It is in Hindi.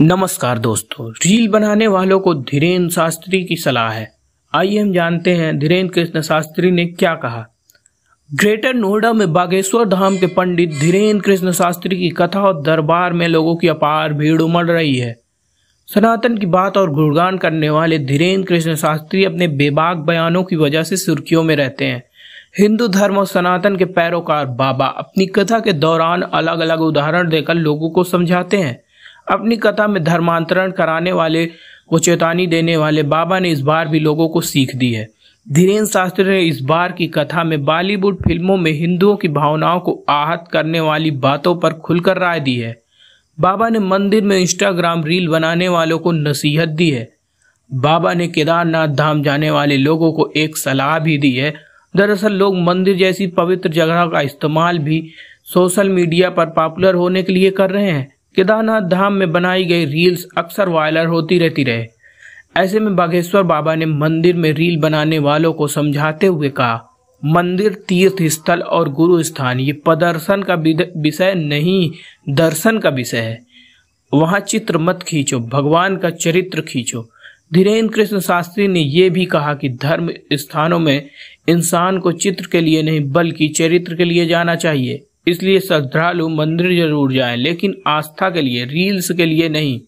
नमस्कार दोस्तों रील बनाने वालों को धीरेन्द्र शास्त्री की सलाह है आइए हम जानते हैं धीरेन्द्र कृष्ण शास्त्री ने क्या कहा ग्रेटर नोएडा में बागेश्वर धाम के पंडित धीरेन्द्र कृष्ण शास्त्री की कथा और दरबार में लोगों की अपार भीड़ उमड़ रही है सनातन की बात और गुणगान करने वाले धीरेन्द्र कृष्ण शास्त्री अपने बेबाक बयानों की वजह से सुर्खियों में रहते हैं हिंदू धर्म और सनातन के पैरोकार बाबा अपनी कथा के दौरान अलग अलग उदाहरण देकर लोगों को समझाते हैं अपनी कथा में धर्मांतरण कराने वाले वो चेतावनी देने वाले बाबा ने इस बार भी लोगों को सीख दी है धीरेन्द्र शास्त्री ने इस बार की कथा में बॉलीवुड फिल्मों में हिंदुओं की भावनाओं को आहत करने वाली बातों पर खुलकर राय दी है बाबा ने मंदिर में इंस्टाग्राम रील बनाने वालों को नसीहत दी है बाबा ने केदारनाथ धाम जाने वाले लोगों को एक सलाह भी दी है दरअसल लोग मंदिर जैसी पवित्र जगह का इस्तेमाल भी सोशल मीडिया पर पॉपुलर होने के लिए कर रहे हैं केदारनाथ धाम में बनाई गई रील्स अक्सर वायरल होती रहती रहे ऐसे में बागेश्वर बाबा ने मंदिर में रील बनाने वालों को समझाते हुए कहा मंदिर तीर्थ स्थल और गुरु स्थान ये प्रदर्शन का विषय नहीं दर्शन का विषय है वहाँ चित्र मत खींचो भगवान का चरित्र खींचो धीरेन्द्र कृष्ण शास्त्री ने यह भी कहा कि धर्म स्थानों में इंसान को चित्र के लिए नहीं बल्कि चरित्र के लिए जाना चाहिए इसलिए श्रद्धालु मंदिर जरूर जाएं लेकिन आस्था के लिए रील्स के लिए नहीं